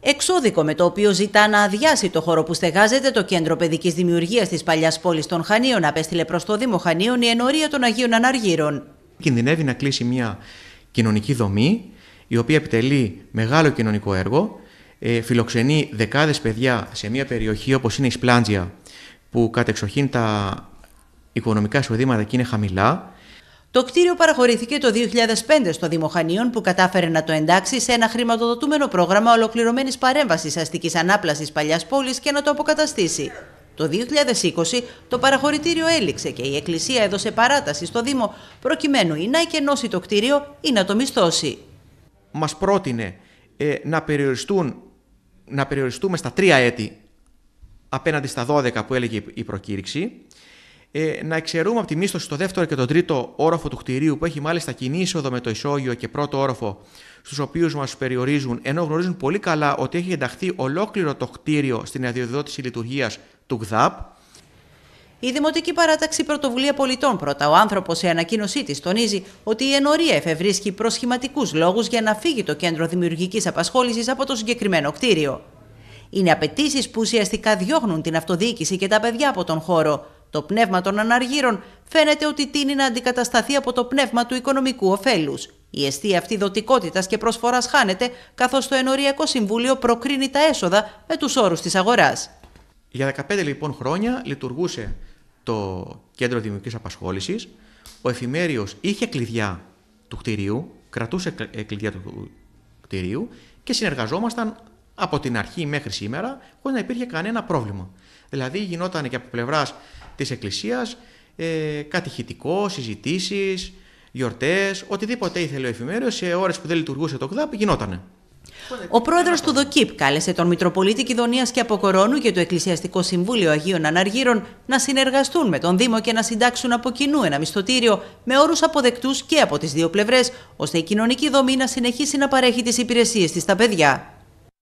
Εξώδικο με το οποίο ζητά να αδειάσει το χώρο που στεγάζεται το κέντρο παιδικής δημιουργίας της παλιάς πόλης των Χανίων, απέστειλε προς το Δήμο Χανίων η Ενωρία των Αγίων Αναργύρων. Κινδυνεύει να κλείσει μια κοινωνική δομή, η οποία επιτελεί μεγάλο κοινωνικό έργο, ε, φιλοξενεί δεκάδες παιδιά σε μια περιοχή όπως είναι η Σπλάντζια, που κατεξοχήν τα οικονομικά εισοδήματα εκεί είναι χαμηλά το κτίριο παραχωρήθηκε το 2005 στο Δήμο Χανίων που κατάφερε να το εντάξει σε ένα χρηματοδοτούμενο πρόγραμμα ολοκληρωμένης παρέμβασης αστικής ανάπλασης παλιάς πόλης και να το αποκαταστήσει. Το 2020 το παραχωρητήριο έληξε και η Εκκλησία έδωσε παράταση στο Δήμο προκειμένου ή να εκενώσει το κτίριο ή να το μισθώσει. Μας πρότεινε ε, να, περιοριστούν, να περιοριστούμε στα τρία έτη απέναντι στα 12 που έλεγε η προκήρυξη ε, να εξαιρούμε από τη μίσθωση το δεύτερο και το τρίτο όροφο του κτηρίου, που έχει μάλιστα κοινή είσοδο με το ισόγειο και πρώτο όροφο, στους οποίους μας περιορίζουν, ενώ γνωρίζουν πολύ καλά ότι έχει ενταχθεί ολόκληρο το κτίριο στην αδειοδότηση λειτουργίας του ΓΔΑΠ. Η Δημοτική Παράταξη Πρωτοβουλία Πολιτών πρώτα. Ο άνθρωπος σε ανακοίνωσή της τονίζει ότι η ενορία εφευρίσκει προσχηματικούς λόγους για να φύγει το κέντρο δημιουργικής απασχόλησης από το συγκεκριμένο κτίριο. Είναι απαιτήσεις που ουσιαστικά διώχνουν την αυτοδιοίκηση και τα παιδιά από τον χώρο, το πνεύμα των αναργύρων φαίνεται ότι τίνει να αντικατασταθεί από το πνεύμα του οικονομικού ωφέλους. Η αιστεία αυτή δοτικότητας και προσφοράς χάνεται, καθώς το Ενωριακό Συμβούλιο προκρίνει τα έσοδα με τους όρους της αγοράς. Για 15 λοιπόν χρόνια λειτουργούσε το Κέντρο δημιουργικής απασχόλησης. Ο εφημέριος είχε κλειδιά του κτηρίου, κρατούσε ε, κλειδιά του κτηρίου και συνεργαζόμασταν από την αρχή μέχρι σήμερα, χωρίς να υπήρχε κανένα πρόβλημα. Δηλαδή γινόταν και από πλευράς της εκκλησίας, ε, κατηχητικό, συζητήσεις, γιορτές, οτιδήποτε ήθελε ο εφημέριο σε ώρες που δεν λειτουργούσε το ΚΔΑΠ γινότανε. Ο πρόεδρος του ΔΟΚΙΠ κάλεσε τον Μητροπολίτη Κιδωνίας και Αποκορώνου και το Εκκλησιαστικό Συμβούλιο Αγίων Αναργύρων να συνεργαστούν με τον Δήμο και να συντάξουν από κοινού ένα μισθωτήριο με όρους αποδεκτούς και από τις δύο πλευρές, ώστε η κοινωνική δομή να συνεχίσει να παρέχει τις υπηρεσίες της στα παιδιά.